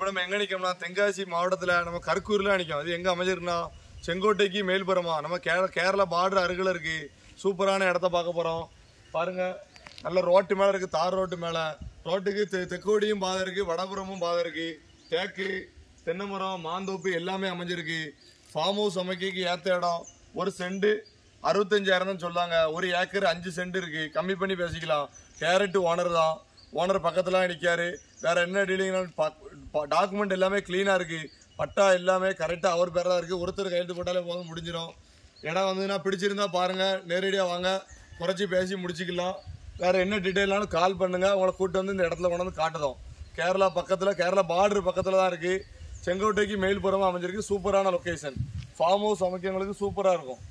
இப்போ நம்ம எங்கே நிற்கோம்னா தென்காசி மாவட்டத்தில் நம்ம கற்கூரில் நிற்கும் அது எங்கே அமைஞ்சிருக்குன்னா செங்கோட்டைக்கு மேல்புறமா நம்ம கே கேரளா பார்டர் அருகில் இருக்குது சூப்பரான இடத்த பார்க்க போகிறோம் பாருங்கள் நல்ல ரோட்டு மேலே இருக்குது தார் ரோட்டு மேலே ரோட்டுக்கு தெ தெக்கோடியும் பாதை இருக்குது வடபுறமும் பாதை இருக்குது தேக்கு தென்னைமரம் மாந்தோப்பு எல்லாமே அமைஞ்சிருக்கு ஃபார்ம் ஹவுஸ் அமைக்கிக்கு ஏற்ற இடம் ஒரு செண்டு அறுபத்தஞ்சாயிரம் தான் சொல்லாங்க ஒரு ஏக்கர் அஞ்சு செண்டு இருக்குது கம்மி பண்ணி பேசிக்கலாம் கேரட்டு ஓனர் தான் ஓனர் பக்கத்தில் நிற்கார் வேறு என்ன டீலிங்னாலும் டாக்குமெண்ட் எல்லாமே க்ளீனாக இருக்குது பட்டா எல்லாமே கரெக்டாக அவர் பேராக இருக்குது ஒருத்தர் கையெழுத்து போட்டாலே போதும் முடிஞ்சிடும் இடம் வந்ததுன்னா பிடிச்சிருந்தா பாருங்கள் நேரடியாக வாங்க குறைச்சி பேசி முடிச்சிக்கலாம் வேறு என்ன டீட்டெயிலானு கால் பண்ணுங்கள் உங்களை கூப்பிட்டு வந்து இந்த இடத்துல கொண்டு வந்து காட்டுறோம் கேரளா பக்கத்தில் கேரளா பார்டர் பக்கத்தில் தான் இருக்குது செங்கோட்டைக்கு மேல்புறமாக அமைஞ்சிருக்கு சூப்பரான லொக்கேஷன் ஃபார்ம் ஹவுஸ் அமைக்கிறவங்களுக்கு சூப்பராக இருக்கும்